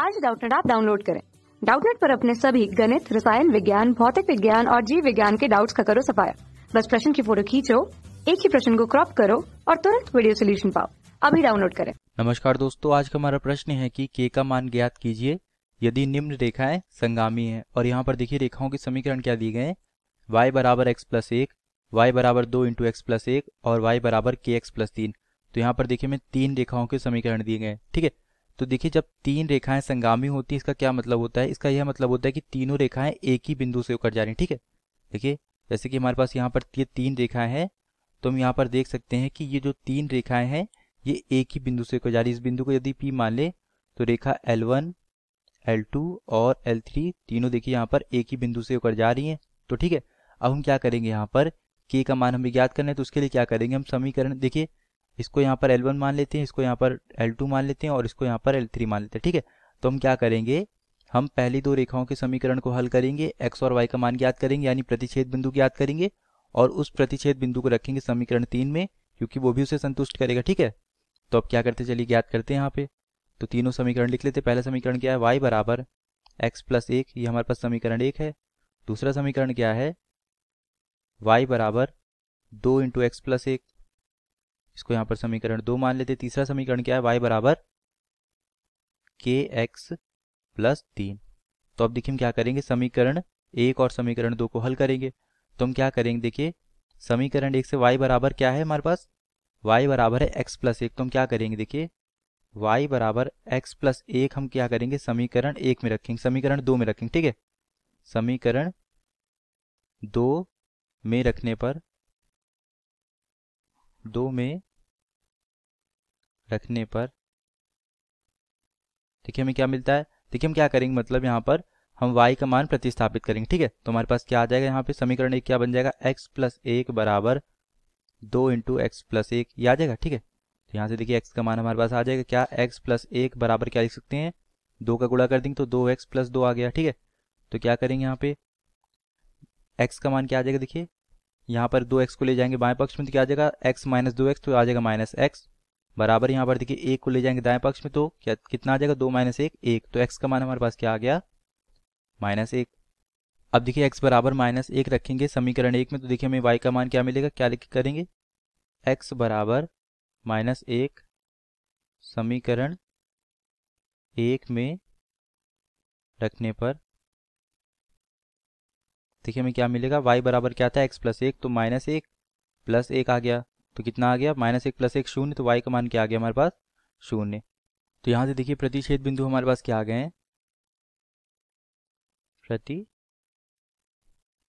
आज डाउटनेट आप डाउनलोड करें डाउटनेट पर अपने सभी गणित रसायन विज्ञान भौतिक विज्ञान और जीव विज्ञान के डाउट्स का करो सफाया बस प्रश्न की फोटो खींचो एक ही प्रश्न को क्रॉप करो और तुरंत वीडियो सोल्यूशन पाओ अभी डाउनलोड करें नमस्कार दोस्तों आज का हमारा प्रश्न है कि के का मान ज्ञात कीजिए यदि निम्न रेखाएं संगामी हैं और यहाँ पर देखिए रेखाओं के समीकरण क्या दिए गए वाई बराबर एक्स प्लस एक वाई बराबर दो इंटू एक्स प्लस एक और वाई बराबर के एक्स प्लस तीन तो यहाँ पर देखिए मैं तीन रेखाओं के समीकरण दिए गए ठीक है तो देखिए जब तीन रेखाएं संगामी होती है इसका क्या मतलब होता है इसका यह मतलब होता है कि तीनों रेखाएं एक ही बिंदु से होकर जा रही ठीक है देखिए जैसे कि हमारे पास यहाँ पर ये तीन रेखाएं हैं तो हम यहाँ पर देख सकते हैं कि ये जो तीन रेखाएं हैं ये एक ही बिंदु से होकर जा रही इस बिंदु को यदि पी मान ले तो रेखा एल वन एल टू और एल थ्री तीनों देखिए यहाँ पर एक ही बिंदु से होकर जा रही है तो ठीक है अब हम क्या करेंगे यहाँ पर के का मान हमें ज्ञात करना है तो उसके लिए क्या करेंगे हम समीकरण देखिए इसको यहाँ पर L1 मान लेते हैं इसको यहाँ पर L2 मान लेते हैं और इसको यहाँ पर L3 मान लेते हैं ठीक है तो हम क्या करेंगे हम पहली दो रेखाओं के समीकरण को हल करेंगे x और y का मान ज्ञात करेंगे यानी प्रतिच्छेद बिंदु ज्ञात करेंगे और उस प्रतिच्छेद बिंदु को रखेंगे समीकरण तीन में क्योंकि वो भी उसे संतुष्ट करेगा ठीक है तो अब क्या करते चलिए ज्ञात करते हैं यहाँ पे तो तीनों समीकरण लिख लेते पहला समीकरण क्या है वाई बराबर एक्स प्लस एक ये हमारे पास समीकरण एक है दूसरा समीकरण क्या है वाई बराबर दो इंटू एक्स प्लस एक इसको यहां पर समीकरण दो मान लेते तीसरा समीकरण क्या है वाई बराबर के एक्स प्लस तीन तो अब देखिए हम क्या करेंगे समीकरण एक और समीकरण दो को हल करेंगे तो हम क्या करेंगे देखिए समीकरण एक से वाई बराबर क्या है हमारे पास वाई बराबर है एक्स प्लस एक तो हम क्या करेंगे देखिए वाई बराबर एक्स प्लस एक हम क्या करेंगे समीकरण एक में रखेंगे समीकरण दो में रखेंगे ठीक है समीकरण दो में रखने पर दो में रखने पर देखिए हमें क्या मिलता है देखिए हम क्या करेंगे मतलब यहाँ पर हम y का मान प्रतिस्थापित करेंगे ठीक है तो हमारे पास क्या आ जाएगा यहाँ पे समीकरण एक क्या बन जाएगा x प्लस एक बराबर दो इंटू एक्स प्लस एक ये आ जाएगा ठीक है तो यहाँ से देखिए x का मान हमारे पास आ जाएगा क्या x प्लस एक बराबर क्या लिख सकते हैं दो का गुड़ा कर देंगे तो दो एक्स प्लस दो आ गया ठीक है तो क्या करेंगे यहाँ पे x का मान क्या आ जाएगा देखिए यहाँ पर दो एक्स को ले जाएंगे बाएं पक्ष में तो क्या आ जाएगा एक्स माइनस दो एक्स तो आ जाएगा माइनस एक्स बराबर यहाँ पर देखिए एक को ले जाएंगे दाएं पक्ष में तो क्या कितना आ जाएगा दो माइनस एक एक तो एक्स का मान हमारे पास क्या आ गया माइनस एक अब देखिए एक्स बराबर माइनस एक रखेंगे समीकरण एक में तो देखिए हमें वाई का मान क्या मिलेगा क्या लिख करेंगे एक्स बराबर माइनस एक समीकरण एक में रखने पर देखिए हमें क्या मिलेगा y बराबर क्या था x प्लस एक तो माइनस एक प्लस एक आ गया तो कितना आ गया माइनस एक प्लस एक शून्य तो वाई का मान क्या आ गया हमारे पास शून्य तो यहां से देखिए प्रतिच्छेद बिंदु हमारे पास क्या आ गए हैं प्रति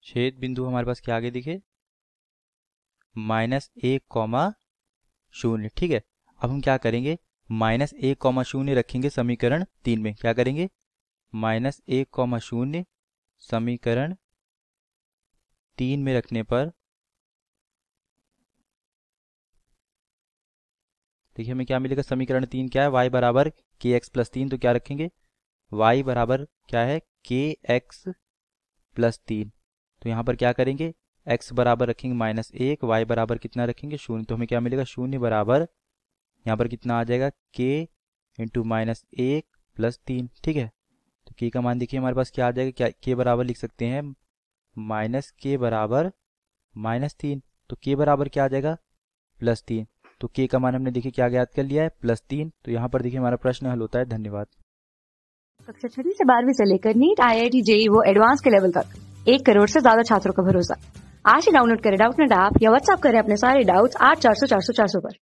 छेद बिंदु हमारे पास क्या आ गए देखिए माइनस एक कॉमा शून्य ठीक है अब हम क्या करेंगे माइनस एक कॉमा शून्य रखेंगे समीकरण तीन में क्या करेंगे माइनस एक कॉमा शून्य समीकरण तीन में रखने पर देखिए हमें क्या मिलेगा समीकरण तीन क्या है वाई बराबर के एक्स प्लस तीन तो क्या रखेंगे वाई बराबर क्या है के एक्स प्लस तीन तो यहाँ पर क्या करेंगे एक्स बराबर रखेंगे माइनस एक वाई बराबर कितना रखेंगे शून्य तो हमें क्या मिलेगा शून्य बराबर यहाँ पर कितना आ जाएगा के इंटू माइनस एक प्लस तीन ठीक है तो के का मान देखिए हमारे पास क्या आ जाएगा क्या के बराबर लिख सकते हैं माइनस के बराबर माइनस तीन तो के बराबर क्या आ जाएगा प्लस तीन तो के का मान हमने देखिए क्या ज्ञात कर लिया है प्लस तीन तो यहाँ पर देखिए हमारा प्रश्न हल होता है धन्यवाद कक्षा छठी से बारहवीं से लेकर NEET I I T JEE वो एडवांस के लेवल तक एक करोड़ से ज्यादा छात्रों का भरोसा आज ही डाउनलोड करें डाउट नेट ऐप या व्हाट्सअप करें अपने सारे डाउट्स आठ चार सौ चार सौ चार सौ पर